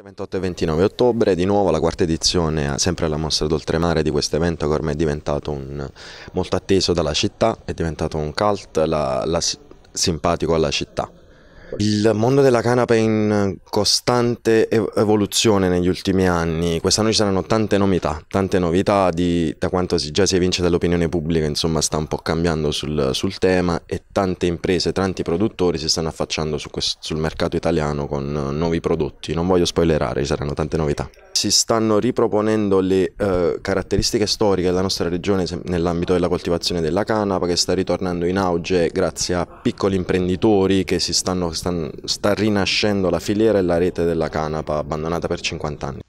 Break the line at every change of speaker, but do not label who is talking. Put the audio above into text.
28 e 29 ottobre, di nuovo la quarta edizione, sempre alla mostra d'oltremare di questo evento che ormai è diventato un, molto atteso dalla città, è diventato un cult, la, la, simpatico alla città. Il mondo della canapa è in costante evoluzione negli ultimi anni. Quest'anno ci saranno tante novità, tante novità di, da quanto si, già si evince dall'opinione pubblica, insomma, sta un po' cambiando sul, sul tema e tante imprese, tanti produttori si stanno affacciando su questo, sul mercato italiano con eh, nuovi prodotti. Non voglio spoilerare, ci saranno tante novità. Si stanno riproponendo le uh, caratteristiche storiche della nostra regione nell'ambito della coltivazione della canapa che sta ritornando in auge grazie a piccoli imprenditori che si stanno sta, sta rinascendo la filiera e la rete della canapa abbandonata per 50 anni.